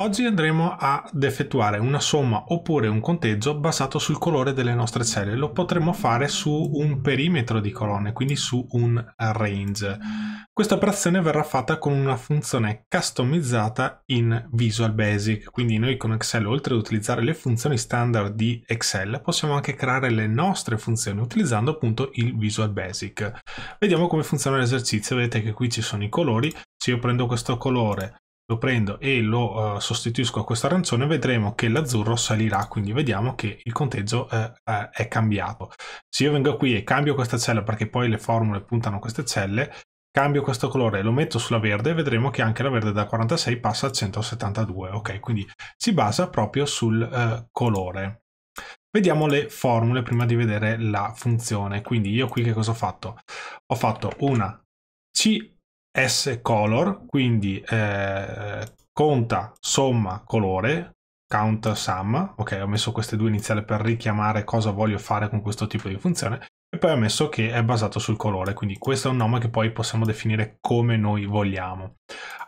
Oggi andremo ad effettuare una somma oppure un conteggio basato sul colore delle nostre celle. Lo potremo fare su un perimetro di colonne, quindi su un range. Questa operazione verrà fatta con una funzione customizzata in Visual Basic, quindi noi con Excel oltre ad utilizzare le funzioni standard di Excel possiamo anche creare le nostre funzioni utilizzando appunto il Visual Basic. Vediamo come funziona l'esercizio, vedete che qui ci sono i colori, se io prendo questo colore lo prendo e lo uh, sostituisco a questo arancione, vedremo che l'azzurro salirà, quindi vediamo che il conteggio uh, uh, è cambiato. Se io vengo qui e cambio questa cella, perché poi le formule puntano a queste celle, cambio questo colore e lo metto sulla verde, vedremo che anche la verde da 46 passa a 172, ok? Quindi si basa proprio sul colore. Vediamo le formule prima di vedere la funzione. Quindi io qui che cosa ho fatto? Ho fatto una C S-color, quindi eh, conta somma colore, count sum, ok, ho messo queste due iniziali per richiamare cosa voglio fare con questo tipo di funzione, e poi ho messo che è basato sul colore, quindi questo è un nome che poi possiamo definire come noi vogliamo.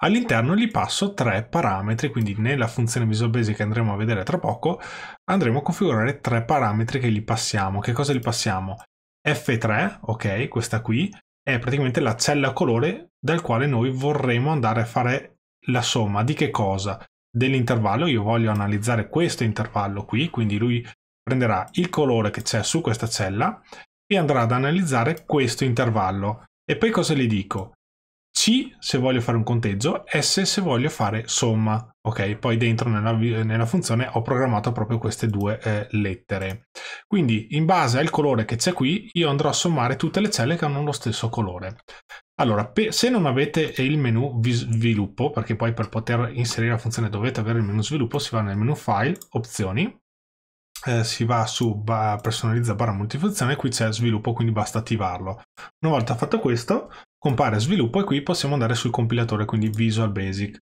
All'interno gli passo tre parametri, quindi nella funzione Visual Basic che andremo a vedere tra poco, andremo a configurare tre parametri che gli passiamo. Che cosa gli passiamo? F3, ok, questa qui, è praticamente la cella colore dal quale noi vorremmo andare a fare la somma di che cosa? Dell'intervallo, io voglio analizzare questo intervallo qui, quindi lui prenderà il colore che c'è su questa cella e andrà ad analizzare questo intervallo. E poi cosa gli dico? C se voglio fare un conteggio, S se voglio fare somma. Ok, poi dentro nella, nella funzione ho programmato proprio queste due eh, lettere. Quindi in base al colore che c'è qui, io andrò a sommare tutte le celle che hanno lo stesso colore. Allora, se non avete il menu sviluppo, perché poi per poter inserire la funzione dovete avere il menu sviluppo, si va nel menu file, opzioni, eh, si va su ba personalizza barra multifunzione qui c'è sviluppo quindi basta attivarlo una volta fatto questo compare sviluppo e qui possiamo andare sul compilatore, quindi Visual Basic.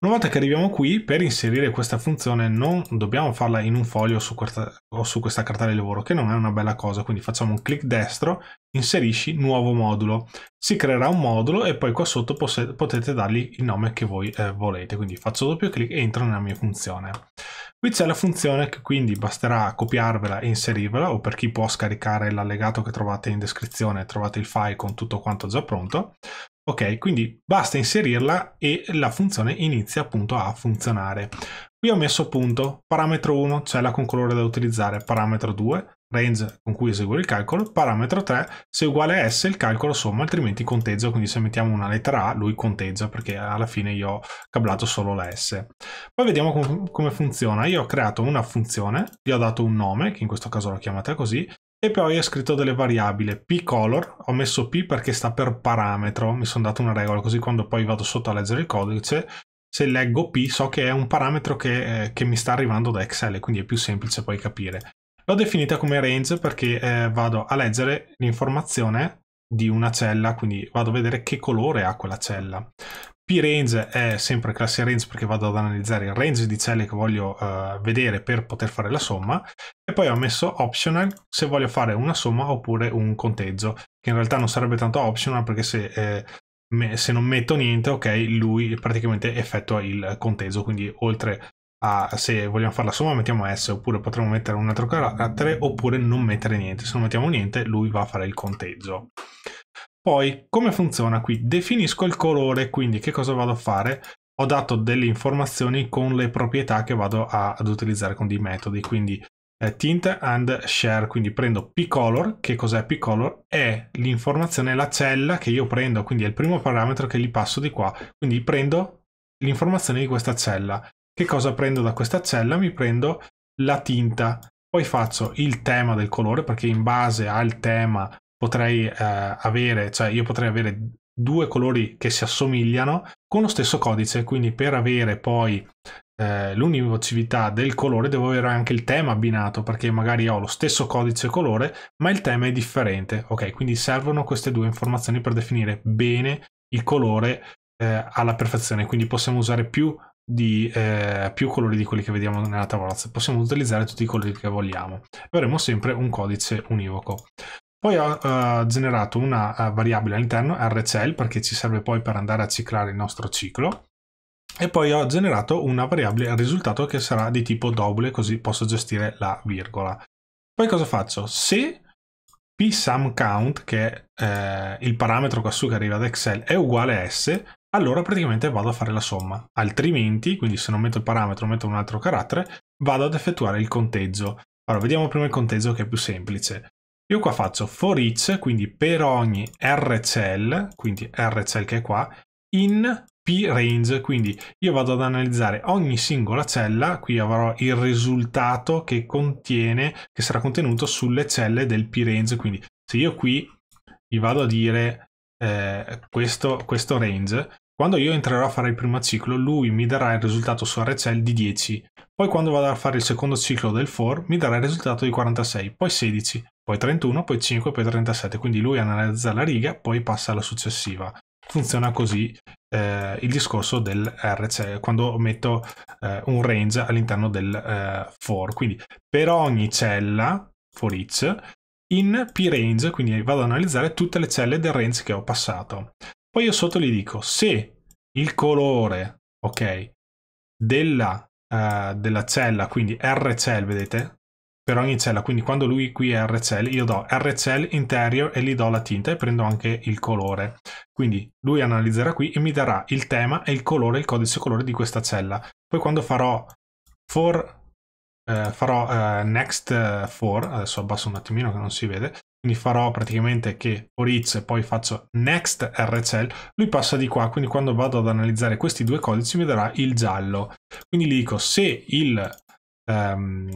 Una volta che arriviamo qui, per inserire questa funzione non dobbiamo farla in un foglio su questa, o su questa carta di lavoro, che non è una bella cosa, quindi facciamo un clic destro, inserisci nuovo modulo. Si creerà un modulo e poi qua sotto potete dargli il nome che voi eh, volete, quindi faccio doppio clic e entro nella mia funzione. Qui c'è la funzione che quindi basterà copiarvela e inserirvela, o per chi può scaricare l'allegato che trovate in descrizione, trovate il file con tutto quanto già pronto. Ok, quindi basta inserirla e la funzione inizia appunto a funzionare. Qui ho messo punto, parametro 1, cioè la colore da utilizzare, parametro 2, range con cui eseguo il calcolo, parametro 3, se uguale a S il calcolo somma, altrimenti conteggio, quindi se mettiamo una lettera A lui conteggia perché alla fine io ho cablato solo la S. Poi vediamo com come funziona, io ho creato una funzione, gli ho dato un nome, che in questo caso l'ho chiamata così, e poi ho scritto delle variabili pcolor, ho messo p perché sta per parametro, mi sono dato una regola così quando poi vado sotto a leggere il codice, se leggo p so che è un parametro che, eh, che mi sta arrivando da Excel, quindi è più semplice poi capire. L'ho definita come range perché eh, vado a leggere l'informazione di una cella, quindi vado a vedere che colore ha quella cella. P-range è sempre classe range perché vado ad analizzare il range di celle che voglio uh, vedere per poter fare la somma e poi ho messo optional se voglio fare una somma oppure un conteggio che in realtà non sarebbe tanto optional perché se, eh, me, se non metto niente ok lui praticamente effettua il conteggio quindi oltre a se vogliamo fare la somma mettiamo S oppure potremmo mettere un altro carattere oppure non mettere niente se non mettiamo niente lui va a fare il conteggio poi, come funziona qui? Definisco il colore, quindi che cosa vado a fare? Ho dato delle informazioni con le proprietà che vado a, ad utilizzare con dei metodi, quindi eh, tint and share, quindi prendo pcolor, che cos'è pcolor? È l'informazione, la cella che io prendo, quindi è il primo parametro che gli passo di qua, quindi prendo l'informazione di questa cella. Che cosa prendo da questa cella? Mi prendo la tinta, poi faccio il tema del colore perché in base al tema potrei eh, avere, cioè io potrei avere due colori che si assomigliano con lo stesso codice, quindi per avere poi eh, l'univocività del colore devo avere anche il tema abbinato perché magari ho lo stesso codice colore ma il tema è differente, ok? Quindi servono queste due informazioni per definire bene il colore eh, alla perfezione, quindi possiamo usare più, di, eh, più colori di quelli che vediamo nella tavolozza, possiamo utilizzare tutti i colori che vogliamo avremo sempre un codice univoco. Poi ho uh, generato una uh, variabile all'interno, rcl, perché ci serve poi per andare a ciclare il nostro ciclo. E poi ho generato una variabile risultato che sarà di tipo doble, così posso gestire la virgola. Poi cosa faccio? Se psumCount, che è eh, il parametro quassù che arriva da Excel, è uguale a S, allora praticamente vado a fare la somma. Altrimenti, quindi se non metto il parametro, metto un altro carattere, vado ad effettuare il conteggio. Allora, vediamo prima il conteggio che è più semplice. Io qua faccio for each, quindi per ogni R cell, quindi R cell che è qua, in P-range, quindi io vado ad analizzare ogni singola cella, qui avrò il risultato che contiene, che sarà contenuto sulle celle del P-range, quindi se io qui gli vado a dire eh, questo, questo range, quando io entrerò a fare il primo ciclo, lui mi darà il risultato su R cell di 10. Poi quando vado a fare il secondo ciclo del for, mi darà il risultato di 46, poi 16 poi 31, poi 5, poi 37, quindi lui analizza la riga, poi passa alla successiva. Funziona così eh, il discorso del R, cioè quando metto eh, un range all'interno del eh, for. Quindi per ogni cella, for each, in p-range, quindi vado ad analizzare tutte le celle del range che ho passato. Poi io sotto gli dico se il colore, ok, della, uh, della cella, quindi R cell, vedete, per ogni cella, quindi quando lui qui è RCL, io do RCL interior e gli do la tinta e prendo anche il colore. Quindi lui analizzerà qui e mi darà il tema e il colore, il codice colore di questa cella. Poi quando farò for eh, farò eh, next eh, for, adesso abbasso un attimino che non si vede, quindi farò praticamente che for each e poi faccio next RCL, lui passa di qua, quindi quando vado ad analizzare questi due codici mi darà il giallo. Quindi gli dico se il, um,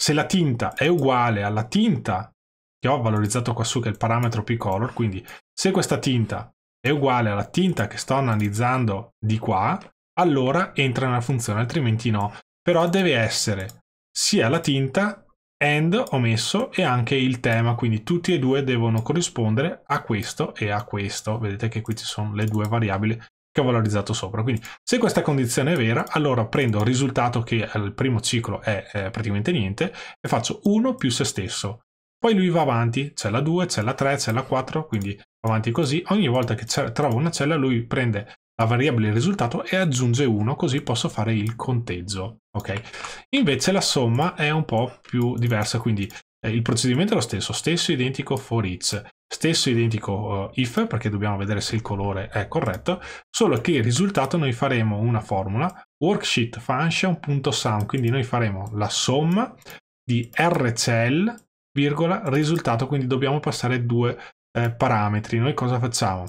se la tinta è uguale alla tinta che ho valorizzato qua su che è il parametro pcolor, quindi se questa tinta è uguale alla tinta che sto analizzando di qua, allora entra nella funzione, altrimenti no. Però deve essere sia la tinta, and ho messo, e anche il tema, quindi tutti e due devono corrispondere a questo e a questo. Vedete che qui ci sono le due variabili che ho valorizzato sopra. Quindi se questa condizione è vera, allora prendo il risultato che al primo ciclo è eh, praticamente niente e faccio 1 più se stesso. Poi lui va avanti, c'è la 2, c'è la 3, c'è la 4, quindi va avanti così. Ogni volta che trovo una cella lui prende la variabile risultato e aggiunge 1, così posso fare il conteggio. Ok? Invece la somma è un po' più diversa, quindi eh, il procedimento è lo stesso, stesso identico for each. Stesso identico eh, if perché dobbiamo vedere se il colore è corretto, solo che il risultato noi faremo una formula worksheet function.sum, quindi noi faremo la somma di rcl, virgola, risultato, quindi dobbiamo passare due eh, parametri. Noi cosa facciamo?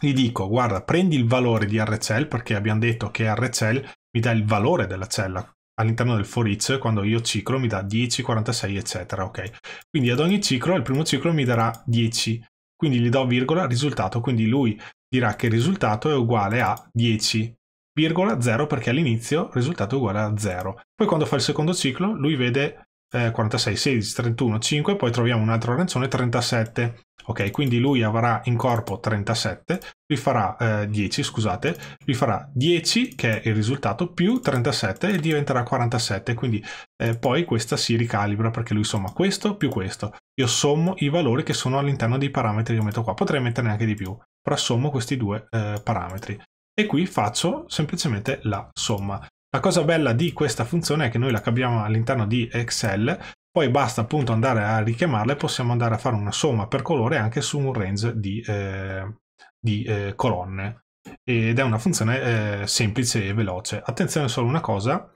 Gli dico, guarda, prendi il valore di rcl perché abbiamo detto che rcl mi dà il valore della cella, all'interno del for each, quando io ciclo mi dà 10, 46, eccetera, ok? Quindi ad ogni ciclo, il primo ciclo mi darà 10, quindi gli do virgola risultato, quindi lui dirà che il risultato è uguale a 10, virgola 0 perché all'inizio il risultato è uguale a 0. Poi quando fa il secondo ciclo, lui vede eh, 46, 16, 31, 5, poi troviamo un altro arancione, 37. Ok, quindi lui avrà in corpo 37, lui farà eh, 10, scusate, lui farà 10 che è il risultato più 37 e diventerà 47, quindi eh, poi questa si ricalibra perché lui somma questo più questo. Io sommo i valori che sono all'interno dei parametri che metto qua, potrei metterne anche di più, però sommo questi due eh, parametri. E qui faccio semplicemente la somma. La cosa bella di questa funzione è che noi la capiamo all'interno di Excel poi basta appunto andare a richiamarle e possiamo andare a fare una somma per colore anche su un range di, eh, di eh, colonne. Ed è una funzione eh, semplice e veloce. Attenzione solo una cosa,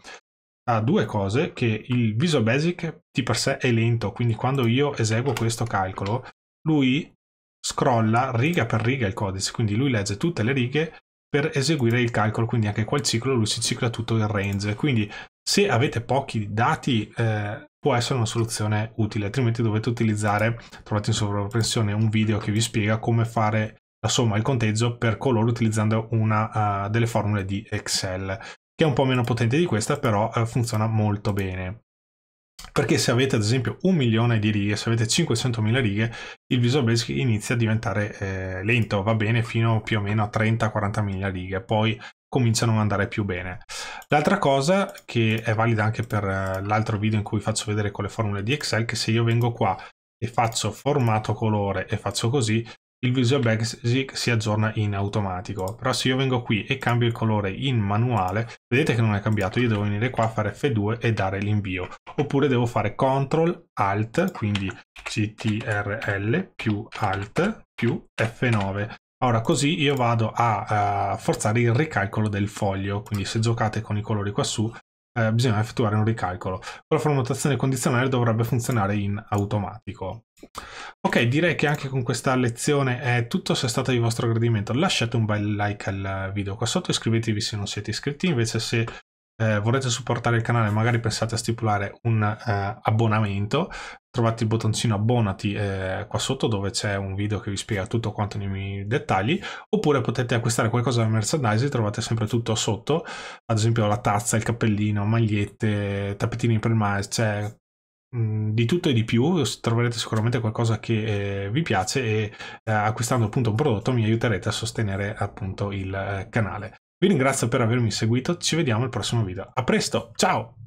a due cose, che il Visual Basic di per sé è lento, quindi quando io eseguo questo calcolo, lui scrolla riga per riga il codice, quindi lui legge tutte le righe per eseguire il calcolo, quindi anche qua il ciclo lui si cicla tutto il range. Quindi se avete pochi dati eh, può essere una soluzione utile, altrimenti dovete utilizzare, trovate in sovrappressione un video che vi spiega come fare la somma e il conteggio per coloro utilizzando una uh, delle formule di Excel, che è un po' meno potente di questa, però uh, funziona molto bene. Perché se avete ad esempio un milione di righe, se avete 500.000 righe, il Visual Basic inizia a diventare eh, lento, va bene fino più o meno a 30-40.000 righe, poi cominciano a non andare più bene. L'altra cosa che è valida anche per eh, l'altro video in cui faccio vedere con le formule di Excel, che se io vengo qua e faccio formato colore e faccio così, il Visual Basic si aggiorna in automatico. Però se io vengo qui e cambio il colore in manuale, vedete che non è cambiato, io devo venire qua a fare F2 e dare l'invio. Oppure devo fare CTRL ALT, quindi CTRL più ALT più F9. Ora così io vado a uh, forzare il ricalcolo del foglio, quindi se giocate con i colori quassù su eh, bisogna effettuare un ricalcolo. Con la formattazione condizionale dovrebbe funzionare in automatico. Ok, direi che anche con questa lezione è tutto, se è stato di vostro gradimento lasciate un bel like al video qua sotto, iscrivetevi se non siete iscritti, invece se eh, volete supportare il canale, magari pensate a stipulare un eh, abbonamento, trovate il bottoncino abbonati eh, qua sotto dove c'è un video che vi spiega tutto quanto nei dettagli, oppure potete acquistare qualcosa da merchandising, trovate sempre tutto sotto, ad esempio la tazza, il cappellino, magliette, tappetini per mais, cioè mm, di tutto e di più troverete sicuramente qualcosa che eh, vi piace e eh, acquistando appunto un prodotto mi aiuterete a sostenere appunto il eh, canale vi ringrazio per avermi seguito, ci vediamo al prossimo video. A presto, ciao!